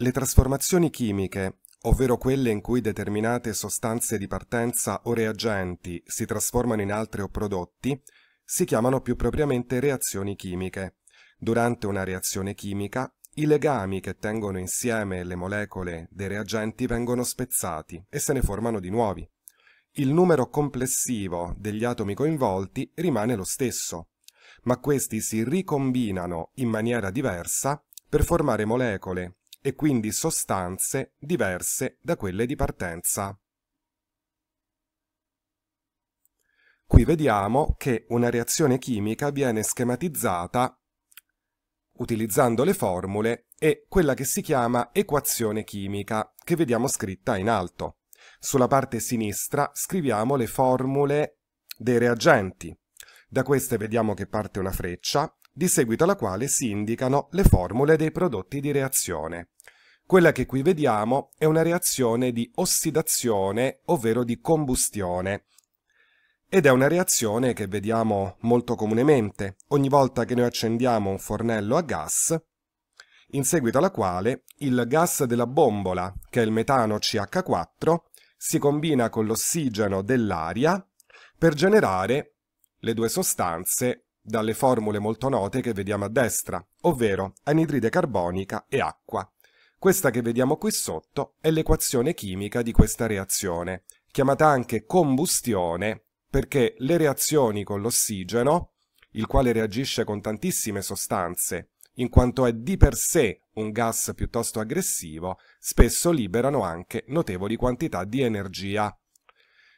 Le trasformazioni chimiche, ovvero quelle in cui determinate sostanze di partenza o reagenti si trasformano in altre o prodotti, si chiamano più propriamente reazioni chimiche. Durante una reazione chimica, i legami che tengono insieme le molecole dei reagenti vengono spezzati e se ne formano di nuovi. Il numero complessivo degli atomi coinvolti rimane lo stesso, ma questi si ricombinano in maniera diversa per formare molecole e quindi sostanze diverse da quelle di partenza. Qui vediamo che una reazione chimica viene schematizzata utilizzando le formule e quella che si chiama equazione chimica, che vediamo scritta in alto. Sulla parte sinistra scriviamo le formule dei reagenti. Da queste vediamo che parte una freccia, di seguito alla quale si indicano le formule dei prodotti di reazione. Quella che qui vediamo è una reazione di ossidazione, ovvero di combustione. Ed è una reazione che vediamo molto comunemente ogni volta che noi accendiamo un fornello a gas, in seguito alla quale il gas della bombola, che è il metano CH4, si combina con l'ossigeno dell'aria per generare le due sostanze dalle formule molto note che vediamo a destra, ovvero anidride carbonica e acqua. Questa che vediamo qui sotto è l'equazione chimica di questa reazione, chiamata anche combustione perché le reazioni con l'ossigeno, il quale reagisce con tantissime sostanze, in quanto è di per sé un gas piuttosto aggressivo, spesso liberano anche notevoli quantità di energia.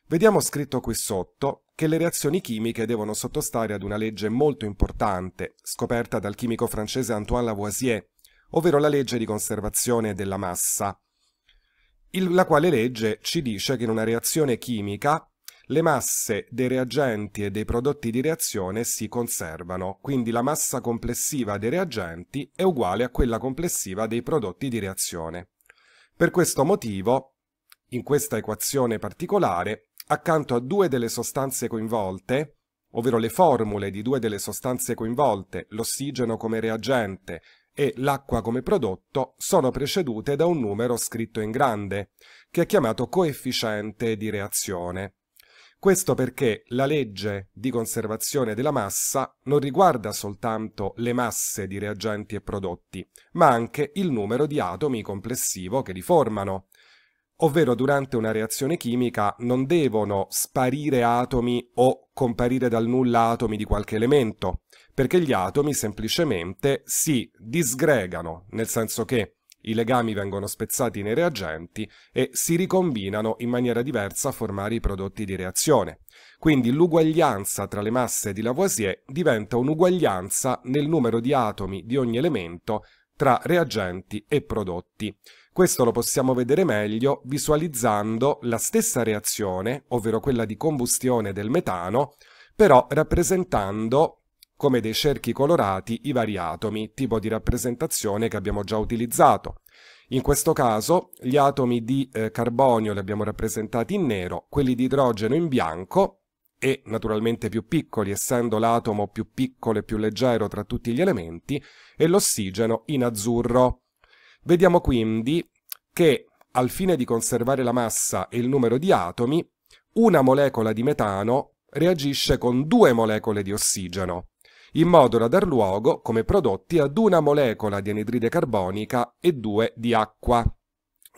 Vediamo scritto qui sotto che le reazioni chimiche devono sottostare ad una legge molto importante, scoperta dal chimico francese Antoine Lavoisier, ovvero la legge di conservazione della massa, il, la quale legge ci dice che in una reazione chimica le masse dei reagenti e dei prodotti di reazione si conservano, quindi la massa complessiva dei reagenti è uguale a quella complessiva dei prodotti di reazione. Per questo motivo, in questa equazione particolare, accanto a due delle sostanze coinvolte, ovvero le formule di due delle sostanze coinvolte, l'ossigeno come reagente e l'acqua come prodotto sono precedute da un numero scritto in grande, che è chiamato coefficiente di reazione. Questo perché la legge di conservazione della massa non riguarda soltanto le masse di reagenti e prodotti, ma anche il numero di atomi complessivo che li formano. Ovvero durante una reazione chimica non devono sparire atomi o comparire dal nulla atomi di qualche elemento, perché gli atomi semplicemente si disgregano, nel senso che i legami vengono spezzati nei reagenti e si ricombinano in maniera diversa a formare i prodotti di reazione. Quindi l'uguaglianza tra le masse di Lavoisier diventa un'uguaglianza nel numero di atomi di ogni elemento tra reagenti e prodotti. Questo lo possiamo vedere meglio visualizzando la stessa reazione, ovvero quella di combustione del metano, però rappresentando come dei cerchi colorati i vari atomi, tipo di rappresentazione che abbiamo già utilizzato. In questo caso gli atomi di eh, carbonio li abbiamo rappresentati in nero, quelli di idrogeno in bianco e naturalmente più piccoli, essendo l'atomo più piccolo e più leggero tra tutti gli elementi, e l'ossigeno in azzurro. Vediamo quindi che, al fine di conservare la massa e il numero di atomi, una molecola di metano reagisce con due molecole di ossigeno, in modo da dar luogo come prodotti ad una molecola di anidride carbonica e due di acqua.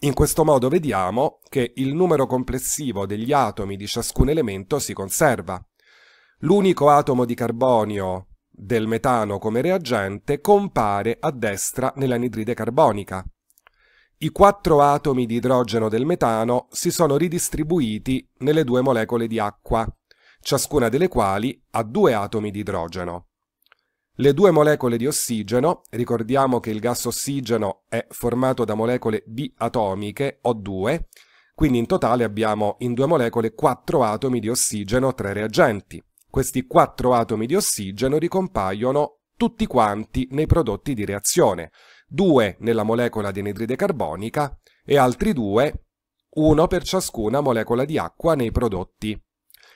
In questo modo vediamo che il numero complessivo degli atomi di ciascun elemento si conserva. L'unico atomo di carbonio del metano come reagente compare a destra nell'anidride carbonica. I quattro atomi di idrogeno del metano si sono ridistribuiti nelle due molecole di acqua, ciascuna delle quali ha due atomi di idrogeno. Le due molecole di ossigeno, ricordiamo che il gas ossigeno è formato da molecole biatomiche O2, quindi in totale abbiamo in due molecole quattro atomi di ossigeno, 3 reagenti. Questi quattro atomi di ossigeno ricompaiono tutti quanti nei prodotti di reazione, due nella molecola di anidride carbonica e altri due, uno per ciascuna molecola di acqua nei prodotti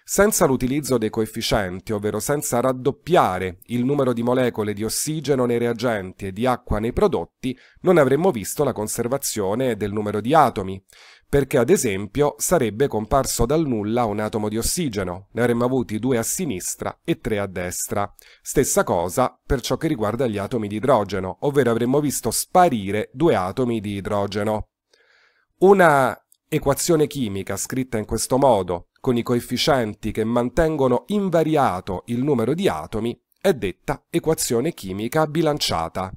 senza l'utilizzo dei coefficienti, ovvero senza raddoppiare il numero di molecole di ossigeno nei reagenti e di acqua nei prodotti, non avremmo visto la conservazione del numero di atomi, perché ad esempio sarebbe comparso dal nulla un atomo di ossigeno, ne avremmo avuti due a sinistra e tre a destra. Stessa cosa per ciò che riguarda gli atomi di idrogeno, ovvero avremmo visto sparire due atomi di idrogeno. Una equazione chimica scritta in questo modo, con i coefficienti che mantengono invariato il numero di atomi è detta equazione chimica bilanciata.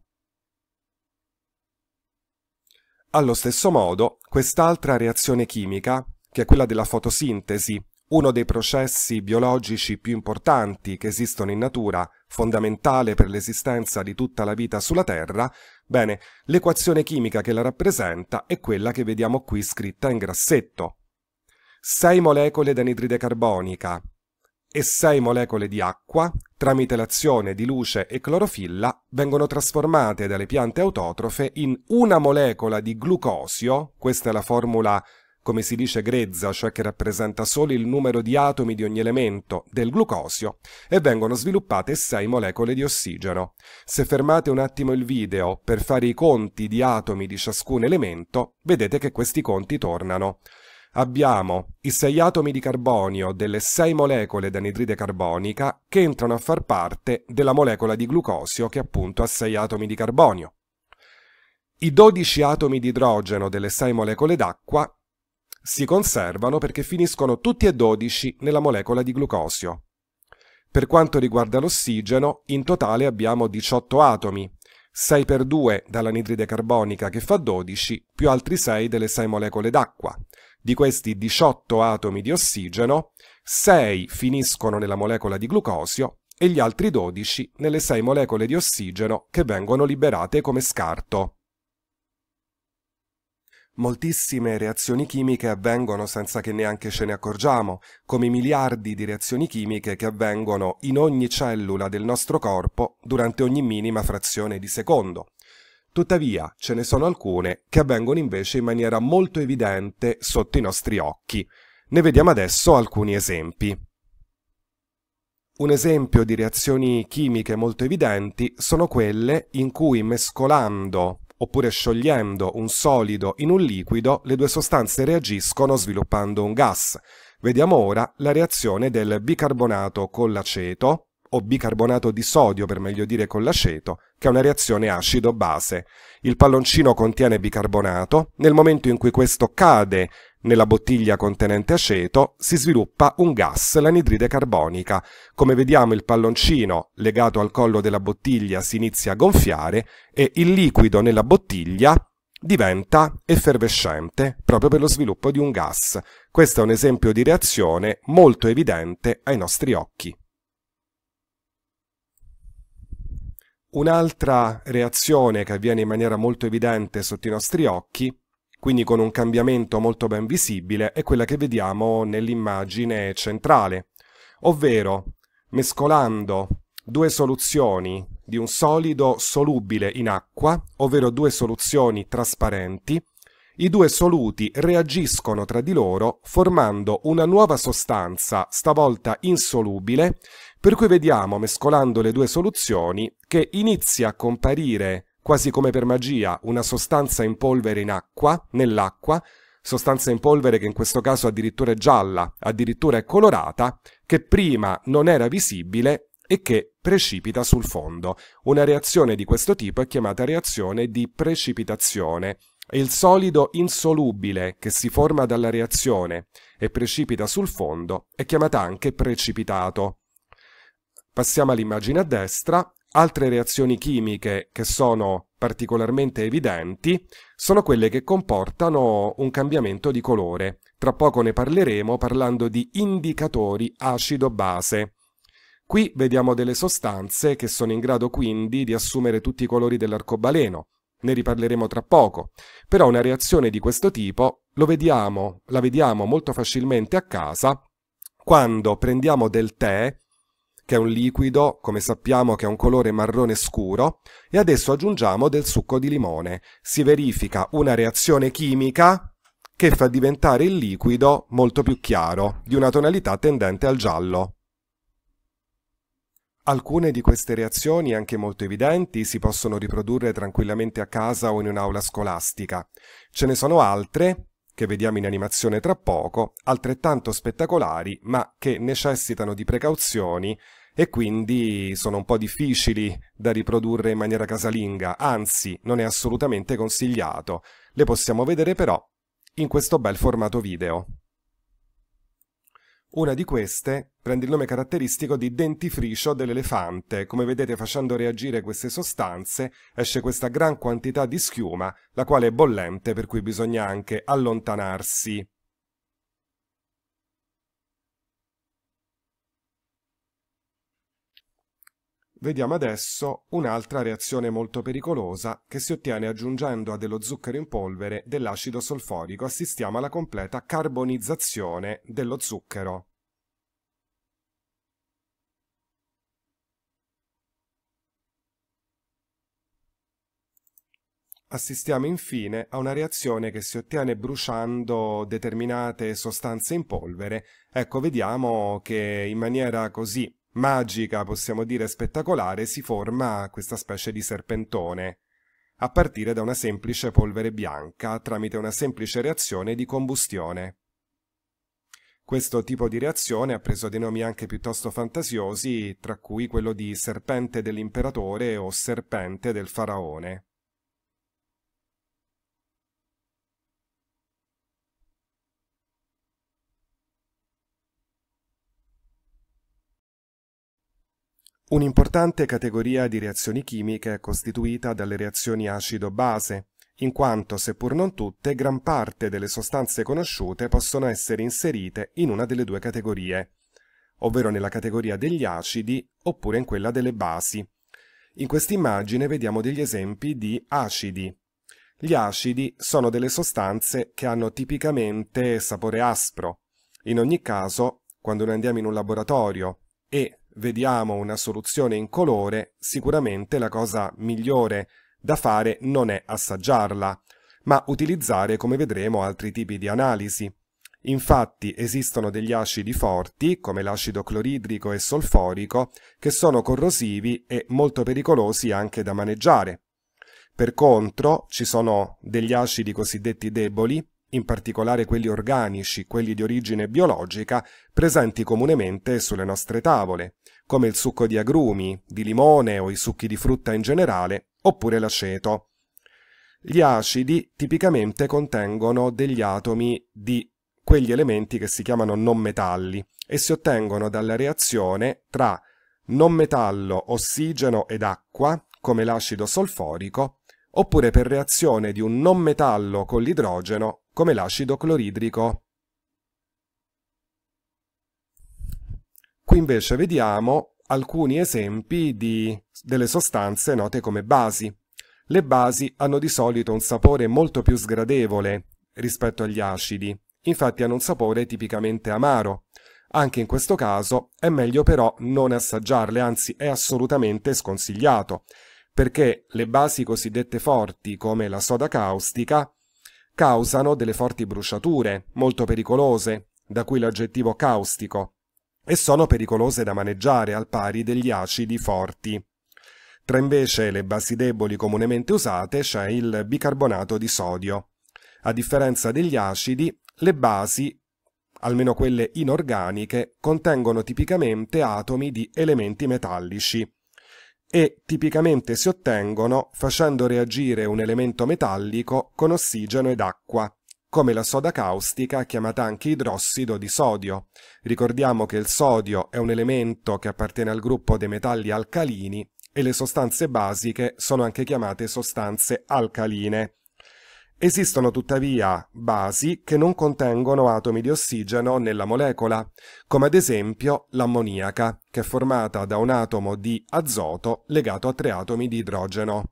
Allo stesso modo, quest'altra reazione chimica, che è quella della fotosintesi, uno dei processi biologici più importanti che esistono in natura, fondamentale per l'esistenza di tutta la vita sulla Terra, bene, l'equazione chimica che la rappresenta è quella che vediamo qui scritta in grassetto, 6 molecole di anidride carbonica e 6 molecole di acqua, tramite l'azione di luce e clorofilla, vengono trasformate dalle piante autotrofe in una molecola di glucosio, questa è la formula come si dice grezza, cioè che rappresenta solo il numero di atomi di ogni elemento del glucosio, e vengono sviluppate 6 molecole di ossigeno. Se fermate un attimo il video per fare i conti di atomi di ciascun elemento, vedete che questi conti tornano abbiamo i 6 atomi di carbonio delle 6 molecole di anidride carbonica che entrano a far parte della molecola di glucosio che appunto ha 6 atomi di carbonio, i 12 atomi di idrogeno delle 6 molecole d'acqua si conservano perché finiscono tutti e 12 nella molecola di glucosio. Per quanto riguarda l'ossigeno, in totale abbiamo 18 atomi, 6 per 2 dall'anidride carbonica che fa 12, più altri 6 delle 6 molecole d'acqua, di questi 18 atomi di ossigeno, 6 finiscono nella molecola di glucosio e gli altri 12 nelle 6 molecole di ossigeno che vengono liberate come scarto. Moltissime reazioni chimiche avvengono senza che neanche ce ne accorgiamo, come i miliardi di reazioni chimiche che avvengono in ogni cellula del nostro corpo durante ogni minima frazione di secondo. Tuttavia ce ne sono alcune che avvengono invece in maniera molto evidente sotto i nostri occhi. Ne vediamo adesso alcuni esempi. Un esempio di reazioni chimiche molto evidenti sono quelle in cui mescolando oppure sciogliendo un solido in un liquido le due sostanze reagiscono sviluppando un gas. Vediamo ora la reazione del bicarbonato con l'aceto o bicarbonato di sodio per meglio dire con l'aceto, che è una reazione acido-base. Il palloncino contiene bicarbonato, nel momento in cui questo cade nella bottiglia contenente aceto si sviluppa un gas, l'anidride carbonica. Come vediamo il palloncino legato al collo della bottiglia si inizia a gonfiare e il liquido nella bottiglia diventa effervescente proprio per lo sviluppo di un gas. Questo è un esempio di reazione molto evidente ai nostri occhi. Un'altra reazione che avviene in maniera molto evidente sotto i nostri occhi, quindi con un cambiamento molto ben visibile, è quella che vediamo nell'immagine centrale, ovvero mescolando due soluzioni di un solido solubile in acqua, ovvero due soluzioni trasparenti, i due soluti reagiscono tra di loro formando una nuova sostanza, stavolta insolubile, per cui vediamo, mescolando le due soluzioni, che inizia a comparire quasi come per magia, una sostanza in polvere in acqua, nell'acqua, sostanza in polvere che in questo caso addirittura è gialla, addirittura è colorata, che prima non era visibile e che precipita sul fondo. Una reazione di questo tipo è chiamata reazione di precipitazione. Il solido insolubile che si forma dalla reazione e precipita sul fondo è chiamata anche precipitato. Passiamo all'immagine a destra. Altre reazioni chimiche che sono particolarmente evidenti sono quelle che comportano un cambiamento di colore. Tra poco ne parleremo parlando di indicatori acido-base. Qui vediamo delle sostanze che sono in grado quindi di assumere tutti i colori dell'arcobaleno. Ne riparleremo tra poco. Però una reazione di questo tipo vediamo, la vediamo molto facilmente a casa quando prendiamo del tè che è un liquido, come sappiamo che è un colore marrone scuro, e adesso aggiungiamo del succo di limone. Si verifica una reazione chimica che fa diventare il liquido molto più chiaro, di una tonalità tendente al giallo. Alcune di queste reazioni, anche molto evidenti, si possono riprodurre tranquillamente a casa o in un'aula scolastica. Ce ne sono altre, che vediamo in animazione tra poco, altrettanto spettacolari, ma che necessitano di precauzioni e quindi sono un po' difficili da riprodurre in maniera casalinga, anzi non è assolutamente consigliato. Le possiamo vedere però in questo bel formato video. Una di queste prende il nome caratteristico di dentifricio dell'elefante. Come vedete facendo reagire queste sostanze esce questa gran quantità di schiuma, la quale è bollente per cui bisogna anche allontanarsi. Vediamo adesso un'altra reazione molto pericolosa che si ottiene aggiungendo a dello zucchero in polvere dell'acido solforico. Assistiamo alla completa carbonizzazione dello zucchero. Assistiamo infine a una reazione che si ottiene bruciando determinate sostanze in polvere. Ecco, vediamo che in maniera così magica, possiamo dire spettacolare, si forma questa specie di serpentone, a partire da una semplice polvere bianca tramite una semplice reazione di combustione. Questo tipo di reazione ha preso dei nomi anche piuttosto fantasiosi, tra cui quello di serpente dell'imperatore o serpente del faraone. Un'importante categoria di reazioni chimiche è costituita dalle reazioni acido-base, in quanto, seppur non tutte, gran parte delle sostanze conosciute possono essere inserite in una delle due categorie, ovvero nella categoria degli acidi oppure in quella delle basi. In quest'immagine vediamo degli esempi di acidi. Gli acidi sono delle sostanze che hanno tipicamente sapore aspro. In ogni caso, quando noi andiamo in un laboratorio e vediamo una soluzione in colore, sicuramente la cosa migliore da fare non è assaggiarla, ma utilizzare, come vedremo, altri tipi di analisi. Infatti esistono degli acidi forti, come l'acido cloridrico e solforico, che sono corrosivi e molto pericolosi anche da maneggiare. Per contro ci sono degli acidi cosiddetti deboli, in particolare quelli organici, quelli di origine biologica, presenti comunemente sulle nostre tavole, come il succo di agrumi, di limone o i succhi di frutta in generale, oppure l'aceto. Gli acidi tipicamente contengono degli atomi di quegli elementi che si chiamano non metalli e si ottengono dalla reazione tra non metallo, ossigeno ed acqua, come l'acido solforico, oppure per reazione di un non metallo con l'idrogeno come l'acido cloridrico. Qui invece vediamo alcuni esempi di, delle sostanze note come basi. Le basi hanno di solito un sapore molto più sgradevole rispetto agli acidi, infatti hanno un sapore tipicamente amaro. Anche in questo caso è meglio però non assaggiarle, anzi è assolutamente sconsigliato, perché le basi cosiddette forti come la soda caustica causano delle forti bruciature, molto pericolose, da cui l'aggettivo caustico, e sono pericolose da maneggiare al pari degli acidi forti. Tra invece le basi deboli comunemente usate c'è il bicarbonato di sodio. A differenza degli acidi, le basi almeno quelle inorganiche, contengono tipicamente atomi di elementi metallici, e tipicamente si ottengono facendo reagire un elemento metallico con ossigeno ed acqua, come la soda caustica chiamata anche idrossido di sodio. Ricordiamo che il sodio è un elemento che appartiene al gruppo dei metalli alcalini e le sostanze basiche sono anche chiamate sostanze alcaline. Esistono tuttavia basi che non contengono atomi di ossigeno nella molecola, come ad esempio l'ammoniaca, che è formata da un atomo di azoto legato a tre atomi di idrogeno.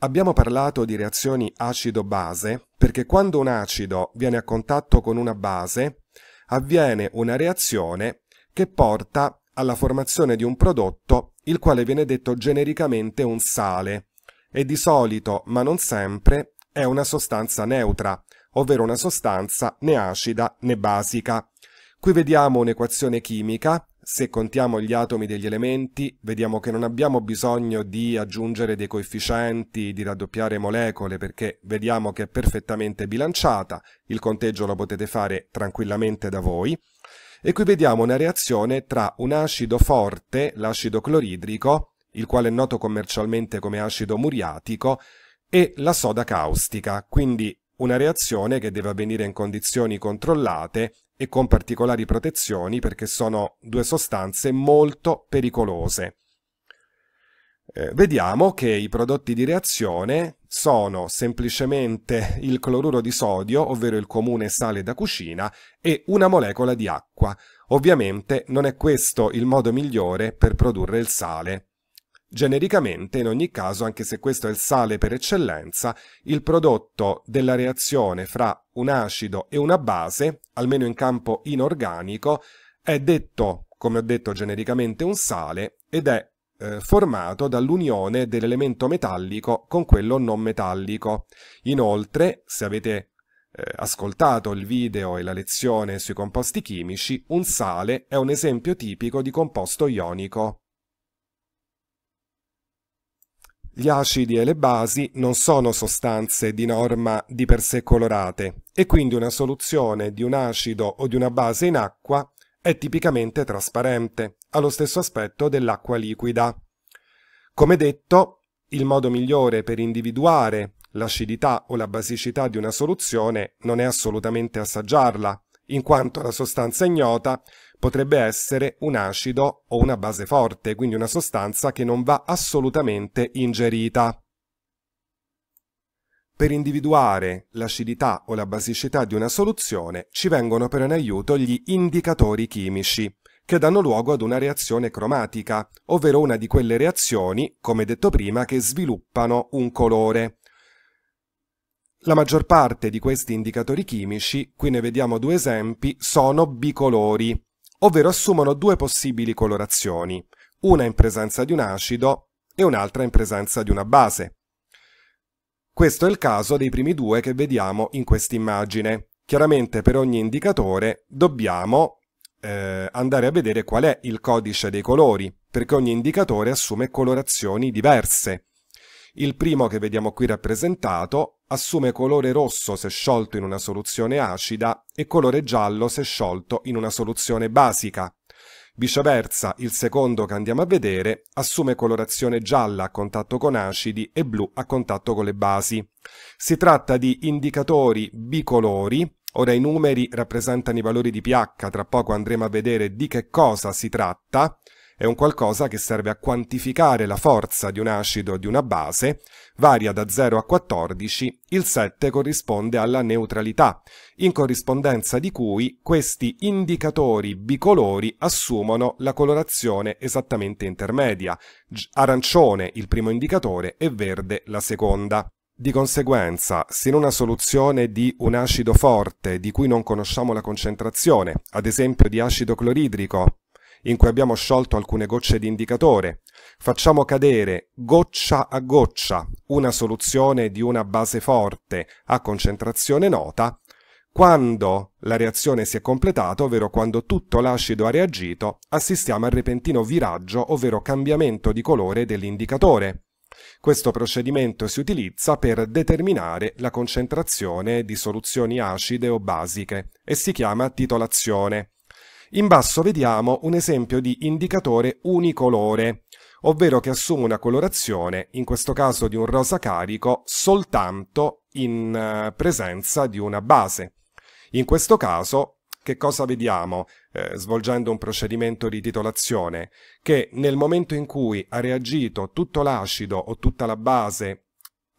Abbiamo parlato di reazioni acido-base perché quando un acido viene a contatto con una base avviene una reazione che porta alla formazione di un prodotto il quale viene detto genericamente un sale e di solito, ma non sempre, è una sostanza neutra, ovvero una sostanza né acida né basica. Qui vediamo un'equazione chimica, se contiamo gli atomi degli elementi vediamo che non abbiamo bisogno di aggiungere dei coefficienti, di raddoppiare molecole perché vediamo che è perfettamente bilanciata, il conteggio lo potete fare tranquillamente da voi. E qui vediamo una reazione tra un acido forte, l'acido cloridrico, il quale è noto commercialmente come acido muriatico, e la soda caustica, quindi una reazione che deve avvenire in condizioni controllate e con particolari protezioni perché sono due sostanze molto pericolose. Eh, vediamo che i prodotti di reazione sono semplicemente il cloruro di sodio, ovvero il comune sale da cucina, e una molecola di acqua. Ovviamente non è questo il modo migliore per produrre il sale. Genericamente, in ogni caso, anche se questo è il sale per eccellenza, il prodotto della reazione fra un acido e una base, almeno in campo inorganico, è detto, come ho detto genericamente, un sale ed è eh, formato dall'unione dell'elemento metallico con quello non metallico. Inoltre, se avete eh, ascoltato il video e la lezione sui composti chimici, un sale è un esempio tipico di composto ionico. Gli acidi e le basi non sono sostanze di norma di per sé colorate e quindi una soluzione di un acido o di una base in acqua è tipicamente trasparente, allo stesso aspetto dell'acqua liquida. Come detto, il modo migliore per individuare l'acidità o la basicità di una soluzione non è assolutamente assaggiarla, in quanto la sostanza ignota potrebbe essere un acido o una base forte, quindi una sostanza che non va assolutamente ingerita. Per individuare l'acidità o la basicità di una soluzione ci vengono però in aiuto gli indicatori chimici, che danno luogo ad una reazione cromatica, ovvero una di quelle reazioni, come detto prima, che sviluppano un colore. La maggior parte di questi indicatori chimici, qui ne vediamo due esempi, sono bicolori, ovvero assumono due possibili colorazioni, una in presenza di un acido e un'altra in presenza di una base. Questo è il caso dei primi due che vediamo in questa immagine. Chiaramente per ogni indicatore dobbiamo eh, andare a vedere qual è il codice dei colori, perché ogni indicatore assume colorazioni diverse. Il primo che vediamo qui rappresentato assume colore rosso se sciolto in una soluzione acida e colore giallo se sciolto in una soluzione basica. Viceversa, il secondo che andiamo a vedere assume colorazione gialla a contatto con acidi e blu a contatto con le basi. Si tratta di indicatori bicolori Ora i numeri rappresentano i valori di pH, tra poco andremo a vedere di che cosa si tratta è un qualcosa che serve a quantificare la forza di un acido o di una base, varia da 0 a 14, il 7 corrisponde alla neutralità, in corrispondenza di cui questi indicatori bicolori assumono la colorazione esattamente intermedia, arancione il primo indicatore e verde la seconda. Di conseguenza, se in una soluzione di un acido forte di cui non conosciamo la concentrazione, ad esempio di acido cloridrico, in cui abbiamo sciolto alcune gocce di indicatore. Facciamo cadere goccia a goccia una soluzione di una base forte a concentrazione nota quando la reazione si è completata, ovvero quando tutto l'acido ha reagito, assistiamo al repentino viraggio, ovvero cambiamento di colore dell'indicatore. Questo procedimento si utilizza per determinare la concentrazione di soluzioni acide o basiche e si chiama titolazione. In basso vediamo un esempio di indicatore unicolore, ovvero che assume una colorazione, in questo caso di un rosa carico, soltanto in eh, presenza di una base. In questo caso che cosa vediamo eh, svolgendo un procedimento di titolazione? Che nel momento in cui ha reagito tutto l'acido o tutta la base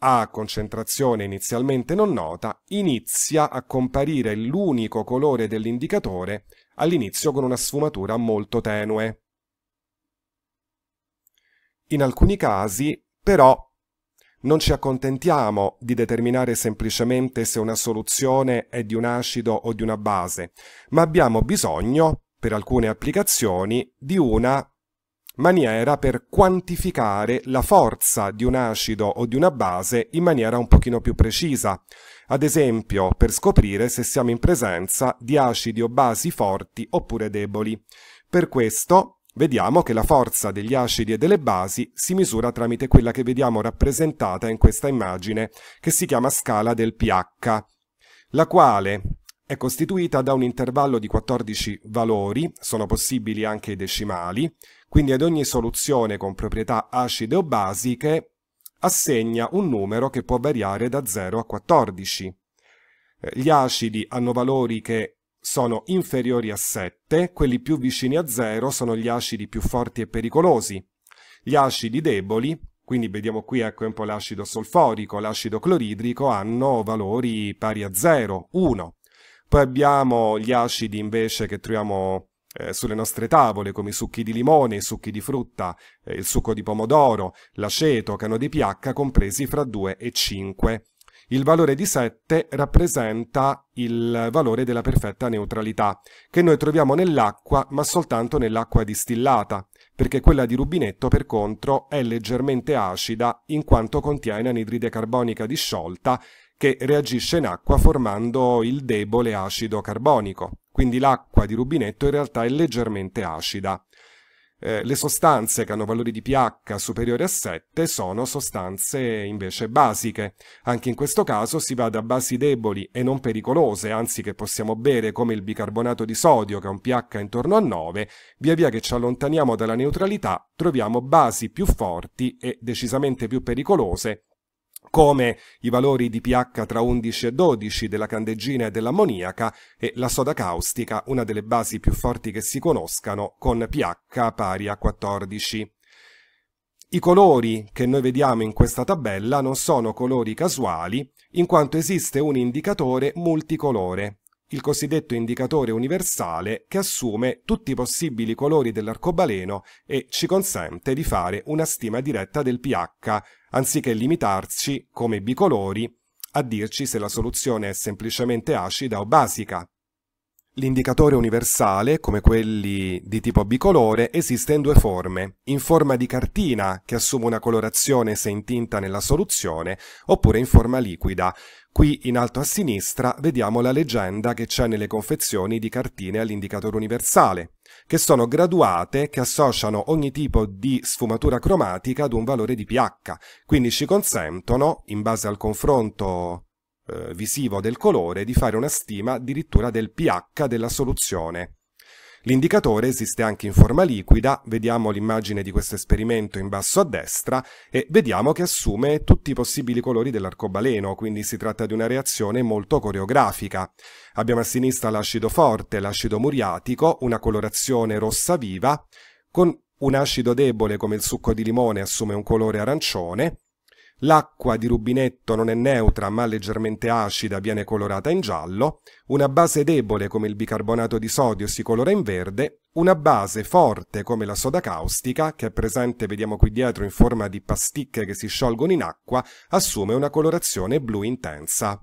a concentrazione inizialmente non nota, inizia a comparire l'unico colore dell'indicatore all'inizio con una sfumatura molto tenue. In alcuni casi, però, non ci accontentiamo di determinare semplicemente se una soluzione è di un acido o di una base, ma abbiamo bisogno, per alcune applicazioni, di una maniera per quantificare la forza di un acido o di una base in maniera un pochino più precisa, ad esempio per scoprire se siamo in presenza di acidi o basi forti oppure deboli. Per questo vediamo che la forza degli acidi e delle basi si misura tramite quella che vediamo rappresentata in questa immagine, che si chiama scala del pH, la quale è costituita da un intervallo di 14 valori, sono possibili anche i decimali, quindi ad ogni soluzione con proprietà acide o basiche assegna un numero che può variare da 0 a 14. Eh, gli acidi hanno valori che sono inferiori a 7, quelli più vicini a 0 sono gli acidi più forti e pericolosi. Gli acidi deboli, quindi vediamo qui ecco un po' l'acido solforico, l'acido cloridrico, hanno valori pari a 0, 1. Poi abbiamo gli acidi invece che troviamo eh, sulle nostre tavole come i succhi di limone, i succhi di frutta, eh, il succo di pomodoro, l'aceto, cano di pH compresi fra 2 e 5. Il valore di 7 rappresenta il valore della perfetta neutralità, che noi troviamo nell'acqua ma soltanto nell'acqua distillata, perché quella di rubinetto per contro è leggermente acida in quanto contiene anidride carbonica disciolta che reagisce in acqua formando il debole acido carbonico quindi l'acqua di rubinetto in realtà è leggermente acida. Eh, le sostanze che hanno valori di pH superiori a 7 sono sostanze invece basiche. Anche in questo caso si va da basi deboli e non pericolose, anzi che possiamo bere come il bicarbonato di sodio che ha un pH intorno a 9, via via che ci allontaniamo dalla neutralità troviamo basi più forti e decisamente più pericolose come i valori di pH tra 11 e 12 della candeggina e dell'ammoniaca e la soda caustica, una delle basi più forti che si conoscano, con pH pari a 14. I colori che noi vediamo in questa tabella non sono colori casuali, in quanto esiste un indicatore multicolore, il cosiddetto indicatore universale che assume tutti i possibili colori dell'arcobaleno e ci consente di fare una stima diretta del pH, anziché limitarci, come bicolori, a dirci se la soluzione è semplicemente acida o basica. L'indicatore universale, come quelli di tipo bicolore, esiste in due forme, in forma di cartina, che assume una colorazione se intinta nella soluzione, oppure in forma liquida, Qui in alto a sinistra vediamo la leggenda che c'è nelle confezioni di cartine all'indicatore universale, che sono graduate che associano ogni tipo di sfumatura cromatica ad un valore di pH, quindi ci consentono, in base al confronto eh, visivo del colore, di fare una stima addirittura del pH della soluzione. L'indicatore esiste anche in forma liquida, vediamo l'immagine di questo esperimento in basso a destra e vediamo che assume tutti i possibili colori dell'arcobaleno, quindi si tratta di una reazione molto coreografica. Abbiamo a sinistra l'acido forte, l'acido muriatico, una colorazione rossa viva, con un acido debole come il succo di limone assume un colore arancione, L'acqua di rubinetto non è neutra ma leggermente acida, viene colorata in giallo, una base debole come il bicarbonato di sodio si colora in verde, una base forte come la soda caustica, che è presente vediamo qui dietro in forma di pasticche che si sciolgono in acqua, assume una colorazione blu intensa.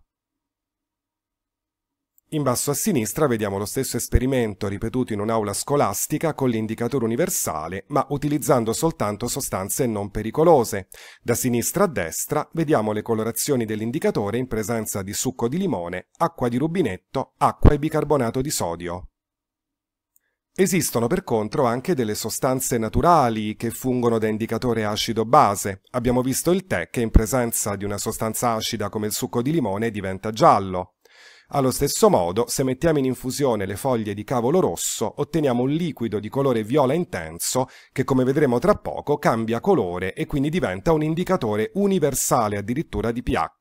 In basso a sinistra vediamo lo stesso esperimento ripetuto in un'aula scolastica con l'indicatore universale, ma utilizzando soltanto sostanze non pericolose. Da sinistra a destra vediamo le colorazioni dell'indicatore in presenza di succo di limone, acqua di rubinetto, acqua e bicarbonato di sodio. Esistono per contro anche delle sostanze naturali che fungono da indicatore acido-base. Abbiamo visto il tè che in presenza di una sostanza acida come il succo di limone diventa giallo. Allo stesso modo, se mettiamo in infusione le foglie di cavolo rosso, otteniamo un liquido di colore viola intenso che, come vedremo tra poco, cambia colore e quindi diventa un indicatore universale addirittura di pH.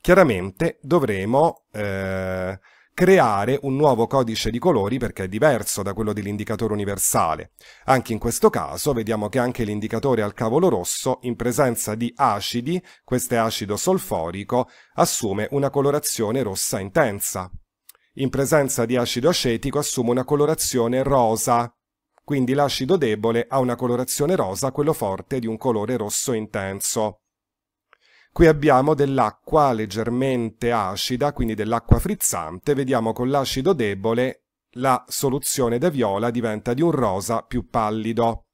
Chiaramente dovremo eh, creare un nuovo codice di colori perché è diverso da quello dell'indicatore universale. Anche in questo caso vediamo che anche l'indicatore al cavolo rosso, in presenza di acidi, questo è acido solforico, assume una colorazione rossa intensa. In presenza di acido acetico assume una colorazione rosa, quindi l'acido debole ha una colorazione rosa, quello forte di un colore rosso intenso. Qui abbiamo dell'acqua leggermente acida, quindi dell'acqua frizzante, vediamo con l'acido debole la soluzione da viola diventa di un rosa più pallido.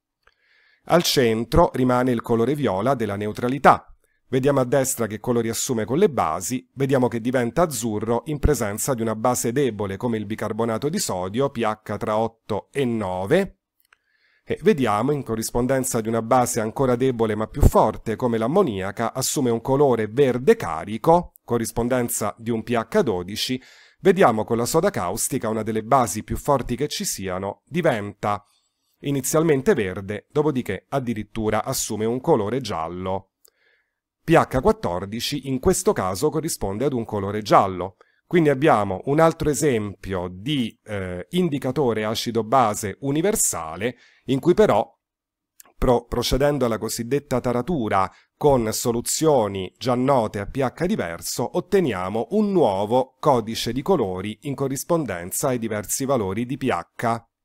Al centro rimane il colore viola della neutralità. Vediamo a destra che colori assume con le basi, vediamo che diventa azzurro in presenza di una base debole come il bicarbonato di sodio, pH tra 8 e 9, e vediamo, in corrispondenza di una base ancora debole ma più forte, come l'ammoniaca assume un colore verde carico, corrispondenza di un pH 12, vediamo con la soda caustica, una delle basi più forti che ci siano, diventa inizialmente verde, dopodiché addirittura assume un colore giallo. pH 14 in questo caso corrisponde ad un colore giallo, quindi abbiamo un altro esempio di eh, indicatore acido-base universale in cui però pro procedendo alla cosiddetta taratura con soluzioni già note a pH diverso otteniamo un nuovo codice di colori in corrispondenza ai diversi valori di pH.